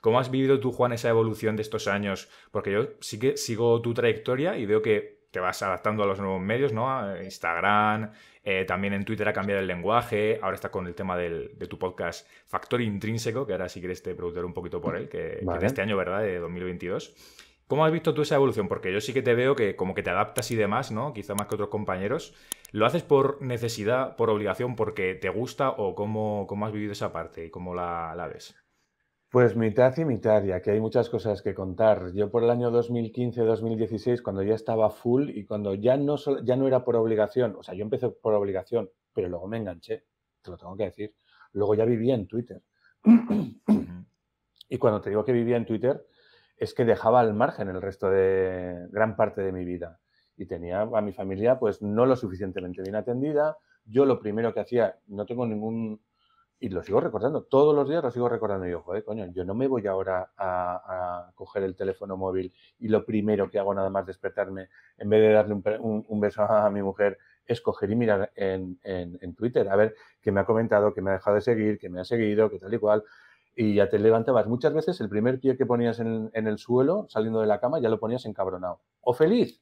¿Cómo has vivido tú, Juan, esa evolución de estos años? Porque yo sí que sigo tu trayectoria y veo que te vas adaptando a los nuevos medios, ¿no? A Instagram, eh, también en Twitter ha cambiado el lenguaje, ahora está con el tema de tu podcast Factor Intrínseco, que ahora si quieres te un poquito por él, que, es de este año, ¿verdad? De 2022. ¿Cómo has visto tú esa evolución? Porque yo sí que te veo que como que te adaptas y demás, ¿no? Quizá más que otros compañeros. ¿Lo haces por necesidad, por obligación, porque te gusta o cómo, has vivido esa parte y cómo la, la ves? Pues mitad y mitad, ya que hay muchas cosas que contar. Yo por el año 2015-2016, cuando ya estaba full y cuando ya no, ya no era por obligación, o sea, yo empecé por obligación, pero luego me enganché, te lo tengo que decir. Luego ya vivía en Twitter. y cuando te digo que vivía en Twitter, es que dejaba al margen el resto de gran parte de mi vida. Y tenía a mi familia pues no lo suficientemente bien atendida. Yo lo primero que hacía, no tengo ningún y lo sigo recordando, todos los días lo sigo recordando. Y yo, joder, coño, yo no me voy ahora a, coger el teléfono móvil y lo primero que hago nada más despertarme, en vez de darle un, beso a mi mujer, es coger y mirar en, Twitter, a ver qué me ha comentado, que me ha dejado de seguir, que me ha seguido, que tal y cual. Y ya te levantabas. Muchas veces el primer pie que ponías en, en el suelo, saliendo de la cama, ya lo ponías encabronado. O feliz.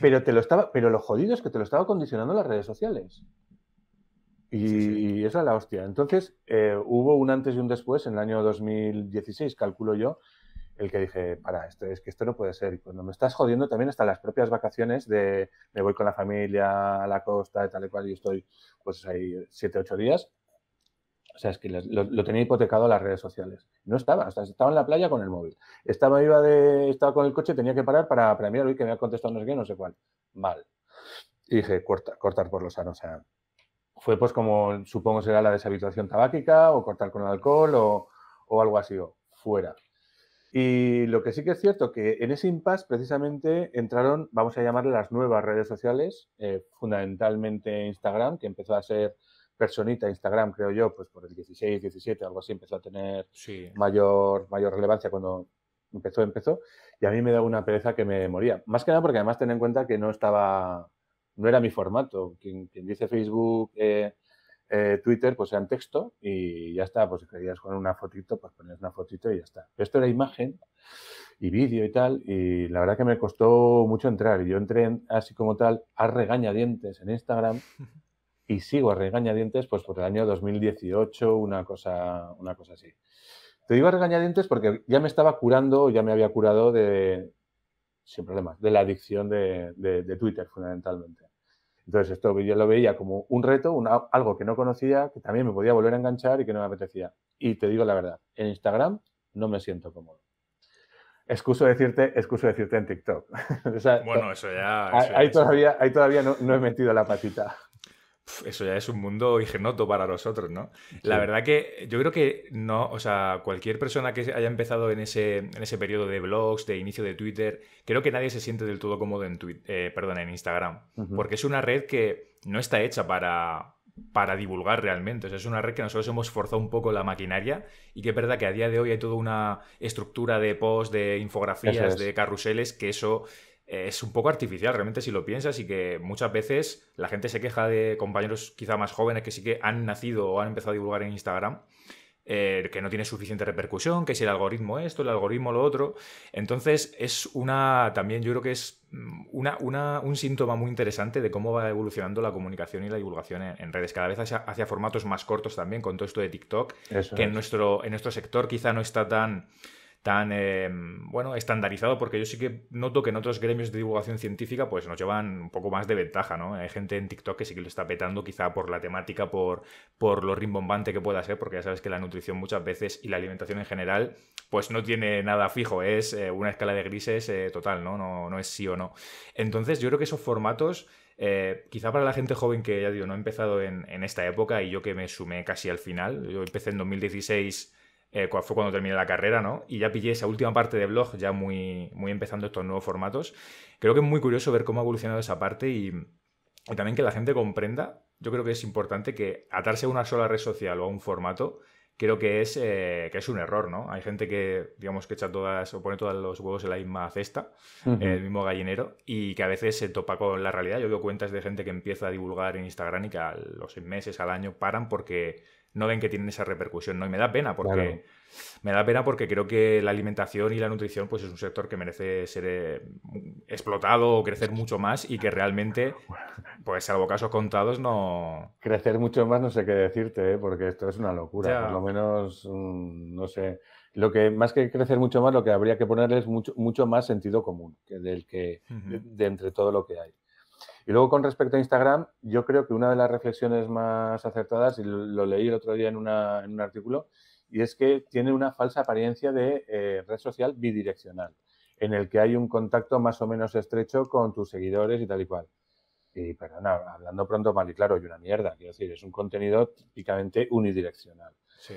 Pero, te lo estaba, pero lo jodido es que te lo estaba condicionando las redes sociales. Y, eso es la hostia. Entonces, eh, hubo un antes y un después en el año 2016, calculo yo, el que dije, para, esto es que esto no puede ser. Y cuando me estás jodiendo también hasta las propias vacaciones de me voy con la familia a la costa, de tal y cual, y estoy pues ahí siete, ocho días. O sea, es que lo, tenía hipotecado a las redes sociales. No estaba, estaba en la playa con el móvil. Estaba, iba de, estaba con el coche, tenía que parar para, premiar mirar, hoy que me ha contestado no sé qué, no sé cuál. Mal. Y dije, corta, cortar por los sano, o sea, fue pues como supongo será la deshabituación tabáquica o cortar con el alcohol o, algo así, fuera. Y lo que sí que es cierto que en ese impasse precisamente entraron, vamos a llamarle las nuevas redes sociales, eh, fundamentalmente Instagram, que empezó a ser personita Instagram, creo yo, pues por el 16, 17, algo así, empezó a tener mayor, mayor relevancia cuando empezó, empezó. Y a mí me da una pereza que me moría. Más que nada porque además ten en cuenta que no estaba no era mi formato. Quien, dice Facebook, eh, eh, Twitter, pues era en texto y ya está. Pues si querías poner una fotito, pues pones una fotito y ya está. esto era imagen y vídeo y tal, y la verdad que me costó mucho entrar. y Yo entré así como tal a regañadientes en Instagram y sigo a regañadientes pues por el año 2018, una cosa, una cosa así. Te digo a regañadientes porque ya me estaba curando, ya me había curado de, sin problemas, de la adicción de Twitter fundamentalmente. Entonces, esto yo lo veía como un reto, algo que no conocía, que también me podía volver a enganchar y que no me apetecía. Y te digo la verdad, en Instagram no me siento cómodo. Excuso decirte, excuso decirte en TikTok. bueno, eso ya. Ahí todavía, todavía no, no he metido la patita eso ya es un mundo ignoto para nosotros, ¿no? La verdad que yo creo que no, o sea, cualquier persona que haya empezado en ese, en ese periodo de blogs, de inicio de Twitter, creo que nadie se siente del todo cómodo en, Twitter, eh, perdón, en Instagram, porque es una red que no está hecha para, para divulgar realmente. O sea, es una red que nosotros hemos forzado un poco la maquinaria y que es verdad que a día de hoy hay toda una estructura de posts, de infografías, de carruseles, que eso es un poco artificial, realmente, si lo piensas, y que muchas veces la gente se queja de compañeros quizá más jóvenes que sí que han nacido o han empezado a divulgar en Instagram. Eh, que no tiene suficiente repercusión, que si el algoritmo esto, el algoritmo lo otro. Entonces es una, también yo creo que es mm, una, un síntoma muy interesante de cómo va evolucionando la comunicación y la divulgación en, redes, cada vez hacia, formatos más cortos también, con todo esto de TikTok, que en nuestro, en nuestro sector quizá no está tan tan em, bueno, estandarizado, porque yo sí que noto que en otros gremios de divulgación científica pues nos llevan un poco más de ventaja, ¿no? Hay gente en TikTok que sí que lo está petando quizá por la temática, por, por lo rimbombante que pueda ser, porque ya sabes que la nutrición muchas veces y la alimentación en general pues no tiene nada fijo, es eh, una escala de grises eh, total, ¿no? ¿no? es sí o no. Entonces yo creo que esos formatos... Eh, quizá para la gente joven que ya digo, no ha empezado en, en, esta época y yo que me sumé casi al final, yo empecé en 2016 eh, fue cuando terminé la carrera, ¿no? Y ya pillé esa última parte de blog, ya muy, muy empezando estos nuevos formatos. Creo que es muy curioso ver cómo ha evolucionado esa parte y, también que la gente comprenda. Yo creo que es importante que atarse a una sola red social o a un formato creo que es, eh, que es un error, ¿no? Hay gente que, digamos, que echa todas o pone todos los huevos en la misma cesta, en el mismo gallinero, y que a veces se topa con la realidad. Yo veo cuentas de gente que empieza a divulgar en Instagram y que a los seis meses, al año, paran porque no ven que tienen esa repercusión, ¿no? Y me da pena porque me da pena porque creo que la alimentación y la nutrición pues es un sector que merece ser eh, explotado o crecer mucho más y que realmente, pues salvo casos contados, no... Crecer mucho más no sé qué decirte, ¿eh? porque esto es una locura. Por lo menos, mm, no sé, lo que más que crecer mucho más, lo que habría que ponerles es mucho, mucho más sentido común que del que, de entre todo lo que hay. Y luego con respecto a Instagram, yo creo que una de las reflexiones más acertadas, y lo, leí el otro día en, un artículo, y es que tiene una falsa apariencia de eh, red social bidireccional, en el que hay un contacto más o menos estrecho con tus seguidores y tal y cual. Y perdona, hablando pronto mal y claro, y una mierda, quiero decir, es un contenido típicamente unidireccional. Sí.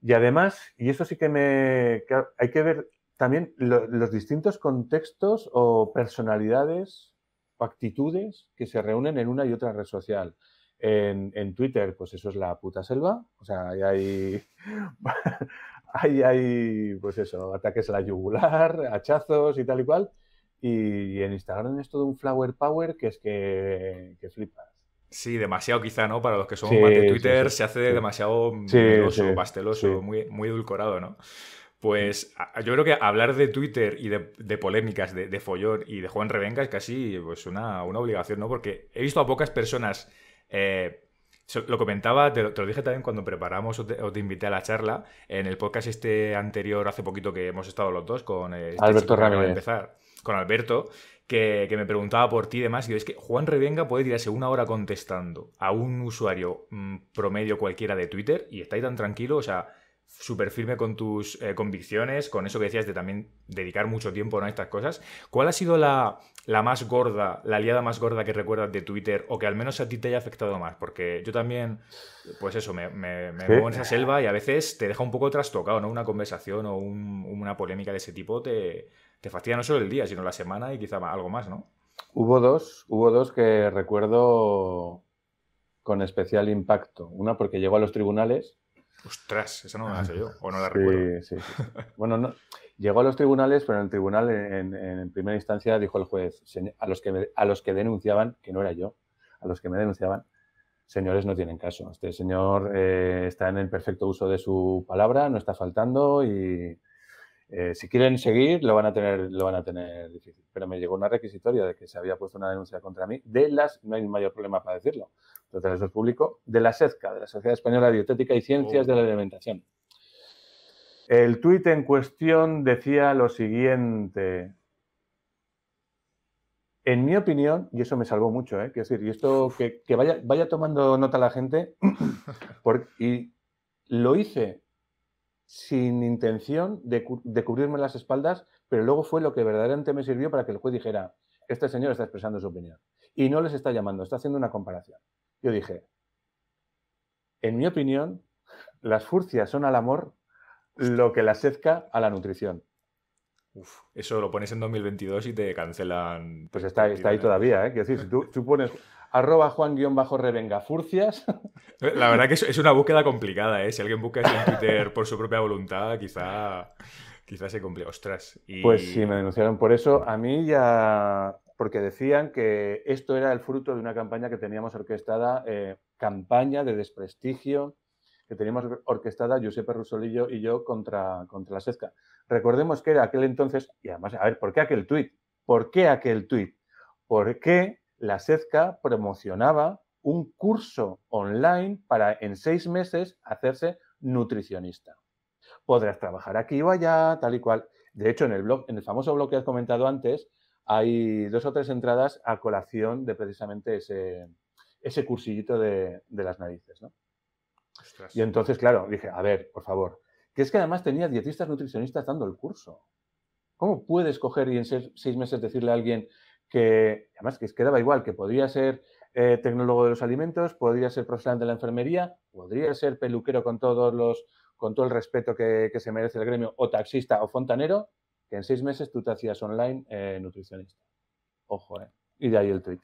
Y además, y eso sí que me. hay que ver también los distintos contextos o personalidades actitudes que se reúnen en una y otra red social. En, Twitter, pues eso es la puta selva, o sea, hay, hay, pues eso, ataques a la yugular, hachazos y tal y cual. Y, en Instagram es todo un flower power que es que, que flipas. Sí, demasiado quizá, ¿no? Para los que somos más de Twitter, se hace demasiado pasteloso, muy, muy edulcorado, ¿no? Pues yo creo que hablar de Twitter y de, polémicas de, Follón y de Juan Revenga es casi pues, una, obligación, ¿no? Porque he visto a pocas personas. Eh, lo comentaba, te lo, dije también cuando preparamos o te, invité a la charla en el podcast este anterior, hace poquito que hemos estado los dos con eh, este Alberto Ramírez. Empezar, con Alberto, que, me preguntaba por ti y demás. Y yo, es que Juan Revenga puede tirarse una hora contestando a un usuario mm, promedio cualquiera de Twitter y está ahí tan tranquilo, o sea súper firme con tus eh, convicciones, con eso que decías de también dedicar mucho tiempo a estas cosas. ¿Cuál ha sido la, más gorda, la aliada más gorda que recuerdas de Twitter o que al menos a ti te haya afectado más? Porque yo también, pues eso, me, me, muevo en esa selva y a veces te deja un poco trastocado, ¿no? Una conversación o una polémica de ese tipo te, te fastidia no solo el día, sino la semana y quizá algo más, ¿no? Hubo dos, hubo dos que recuerdo con especial impacto. Una porque llegó a los tribunales Ostras, ¿Eso no la sé yo, o no la recuerdo. Sí, sí. bueno, no, llegó a los tribunales, pero en el tribunal, en, primera instancia, dijo el juez a los, que a los que denunciaban, que no era yo, a los que me denunciaban, señores, no tienen caso. Este señor eh, está en el perfecto uso de su palabra, no está faltando y eh, si quieren seguir, lo van a tener, lo van a tener difícil. Pero me llegó una requisitoria de que se había puesto una denuncia contra mí de las, no hay mayor problema para decirlo, entonces eso público, de la SEDCA, de la Sociedad Española de Dietética y Ciencias de la oh. Alimentación. El tuit en cuestión decía lo siguiente. En mi opinión, y eso me salvó mucho, ¿eh? Quiero decir, y esto que, vaya, tomando nota la gente, y lo hice sin intención de, cubrirme las espaldas, pero luego fue lo que verdaderamente me sirvió para que el juez dijera, este señor está expresando su opinión. Y no les está llamando, está haciendo una comparación. Yo dije, en mi opinión, las furcias son al amor lo que la sezca a la nutrición. eso lo pones en 2022 y te cancelan. Pues está, ahí todavía, ¿eh? Quiero decir, si tú, tú pones arroba juan-revenga furcias, la verdad que es una búsqueda complicada, ¿eh? Si alguien busca en Twitter por su propia voluntad, quizá, quizá se cumple. Ostras. Pues sí, me denunciaron por eso. A mí ya... Porque decían que esto era el fruto de una campaña que teníamos orquestada, eh, campaña de desprestigio que teníamos orquestada Giuseppe Rusolillo y yo contra, contra la SESCA. Recordemos que era aquel entonces, y además, a ver, ¿por qué aquel tuit? ¿Por qué aquel tuit? ¿Por qué la SESCA promocionaba un curso online para en seis meses hacerse nutricionista. Podrás trabajar aquí o allá, tal y cual. De hecho, en el blog, en el famoso blog que has comentado antes, hay dos o tres entradas a colación de precisamente ese, cursillito de, las narices, Y entonces, claro, dije, a ver, por favor, que es que además tenía dietistas nutricionistas dando el curso. ¿Cómo puedes coger y en seis, meses decirle a alguien que, además, que quedaba igual, que podría ser eh, tecnólogo de los alimentos, podría ser profesional de la enfermería, podría ser peluquero con todos los, con todo el respeto que, se merece el gremio, o taxista o fontanero, que en seis meses tú te hacías online eh, nutricionista. Ojo, ¿eh? Y de ahí el tweet.